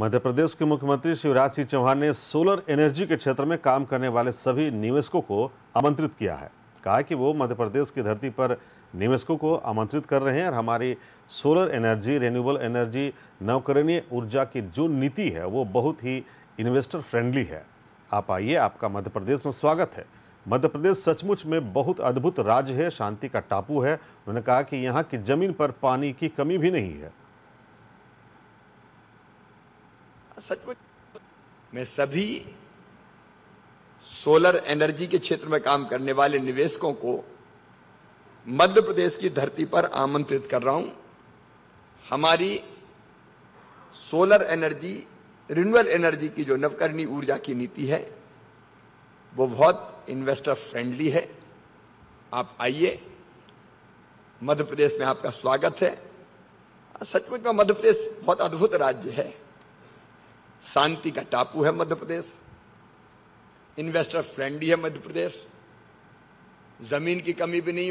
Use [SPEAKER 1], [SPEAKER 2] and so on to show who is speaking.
[SPEAKER 1] मध्य प्रदेश के मुख्यमंत्री शिवराज सिंह चौहान ने सोलर एनर्जी के क्षेत्र में काम करने वाले सभी निवेशकों को आमंत्रित किया है कहा कि वो मध्य प्रदेश की धरती पर निवेशकों को आमंत्रित कर रहे हैं और हमारी सोलर एनर्जी रिन्यूबल एनर्जी नवकरणीय ऊर्जा की जो नीति है वो बहुत ही इन्वेस्टर फ्रेंडली है आप आइए आपका मध्य प्रदेश में स्वागत है मध्य प्रदेश सचमुच में बहुत अद्भुत राज्य है शांति का टापू है उन्होंने कहा कि यहाँ की ज़मीन पर पानी की कमी भी नहीं है सचमुच मैं सभी
[SPEAKER 2] सोलर एनर्जी के क्षेत्र में काम करने वाले निवेशकों को मध्य प्रदेश की धरती पर आमंत्रित कर रहा हूं हमारी सोलर एनर्जी रिन्यूअल एनर्जी की जो नवकरणीय ऊर्जा की नीति है वो बहुत इन्वेस्टर फ्रेंडली है आप आइए मध्य प्रदेश में आपका स्वागत है सचमुच में मध्य प्रदेश बहुत अद्भुत राज्य है शांति का टापू है मध्य प्रदेश इन्वेस्टर फ्रेंडली है मध्य प्रदेश जमीन की कमी भी नहीं